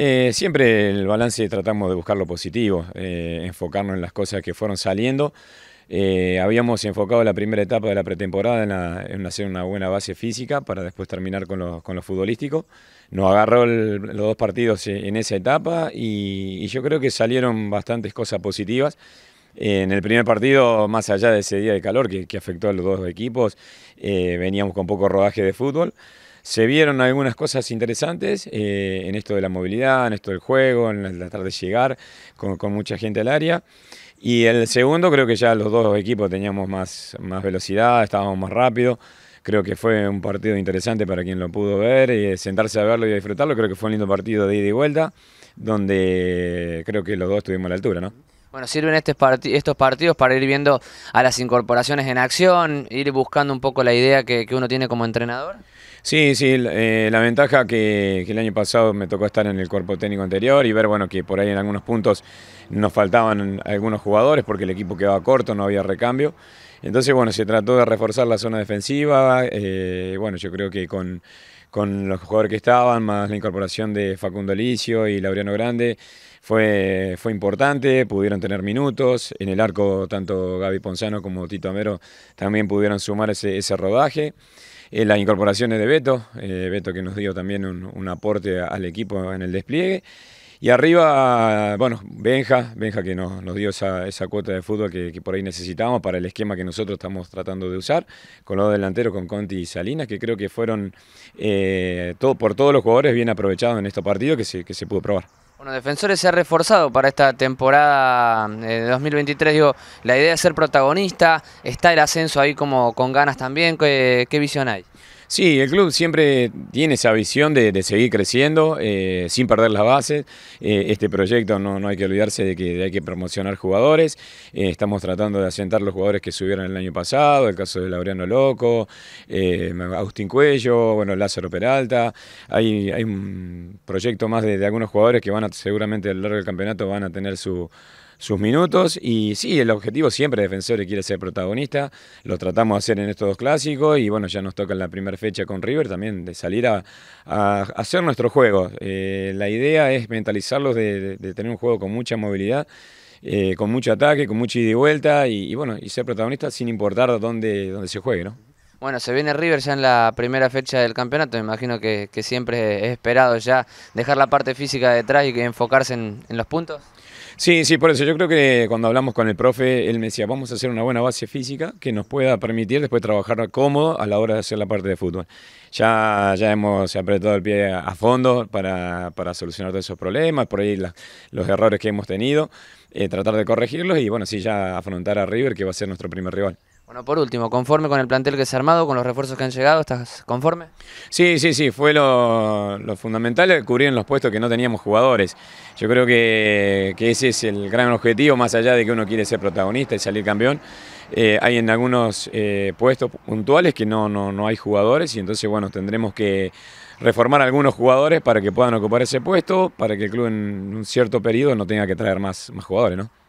Eh, siempre el balance tratamos de buscar lo positivo, eh, enfocarnos en las cosas que fueron saliendo. Eh, habíamos enfocado la primera etapa de la pretemporada en, hacer una buena base física para después terminar con lo, futbolístico. Nos agarró los dos partidos en esa etapa y, yo creo que salieron bastantes cosas positivas. en el primer partido, más allá de ese día de calor que, afectó a los dos equipos, veníamos con poco rodaje de fútbol. Se vieron algunas cosas interesantes eh, en esto de la movilidad, en esto del juego, en tratar de llegar con, mucha gente al área. Y el segundo, creo que ya los dos equipos teníamos más, más velocidad, estábamos más rápido. Creo que fue un partido interesante para quien lo pudo ver, y eh, sentarse a verlo y a disfrutarlo. Creo que fue un lindo partido de ida y vuelta, donde creo que los dos a la altura, ¿no? Bueno, sirven estos partidos para ir viendo a las incorporaciones en acción, ir buscando un poco la idea que, uno tiene como entrenador. Sí, sí, eh, la ventaja que, el año pasado me tocó estar en el cuerpo técnico anterior y ver bueno que por ahí en algunos puntos nos faltaban algunos jugadores porque el equipo quedaba corto, no había recambio. Entonces, bueno, se trató de reforzar la zona defensiva. Eh, bueno, yo creo que con con los jugadores que estaban, más la incorporación de Facundo Alicio y Laureano Grande, fue, fue importante, pudieron tener minutos, en el arco tanto Gaby Ponzano como Tito Amero también pudieron sumar ese, rodaje. Eh, las incorporaciones de Beto, eh, Beto que nos dio también un, un aporte al equipo en el despliegue. Y arriba, bueno, Benja, Benja que nos, nos dio esa, cuota de fútbol que, por ahí necesitábamos para el esquema que nosotros estamos tratando de usar, con los delanteros, con Conti y Salinas, que creo que fueron eh, todo, por todos los jugadores bien aprovechados en este partido que se, que se pudo probar. Bueno, Defensores se ha reforzado para esta temporada eh, de 2023. Digo, la idea es ser protagonista, está el ascenso ahí como con ganas también. ¿Qué, qué visión hay? Sí, el club siempre tiene esa visión de, seguir creciendo eh, sin perder las bases. Eh, este proyecto no, no, hay que olvidarse de que hay que promocionar jugadores. Eh, estamos tratando de asentar los jugadores que subieron el año pasado, el caso de Laureano Loco, Agustín Cuello, bueno, Lázaro Peralta. Hay, hay un proyecto más de, algunos jugadores que van seguramente a lo largo del campeonato van a tener su sus minutos. Y sí, el objetivo siempre defensor quiere ser protagonista. Lo tratamos de hacer en estos dos clásicos. Y bueno, ya nos toca en la primera fecha con River también de salir a, hacer nuestro juego. Eh, la idea es mentalizarlos de, tener un juego con mucha movilidad. Eh, con mucho ataque, con mucha ida y vuelta y, bueno, y ser protagonista sin importar dónde, dónde se juegue, ¿no? Bueno, se viene River ya en la primera fecha del campeonato, me imagino que, siempre es esperado ya dejar la parte física detrás y que enfocarse en, los puntos. Sí, sí, por eso yo creo que cuando hablamos con el profe, él me decía, vamos a hacer una buena base física que nos pueda permitir después trabajar cómodo a la hora de hacer la parte de fútbol. Ya, ya hemos apretado el pie a, fondo para, solucionar todos esos problemas, por ahí los errores que hemos tenido, eh, tratar de corregirlos y bueno, sí, ya afrontar a River, que va a ser nuestro primer rival. Bueno, por último, ¿conforme con el plantel que se ha armado, con los refuerzos que han llegado? ¿Estás conforme? Sí, sí, sí, fue lo, fundamental, cubrir en los puestos que no teníamos jugadores. Yo creo que, ese es el gran objetivo, más allá de que uno quiere ser protagonista y salir campeón. Eh, hay en algunos eh, puestos puntuales que no, no, hay jugadores y entonces, bueno, tendremos que reformar algunos jugadores para que puedan ocupar ese puesto, para que el club en un cierto periodo no tenga que traer más, más jugadores, ¿no?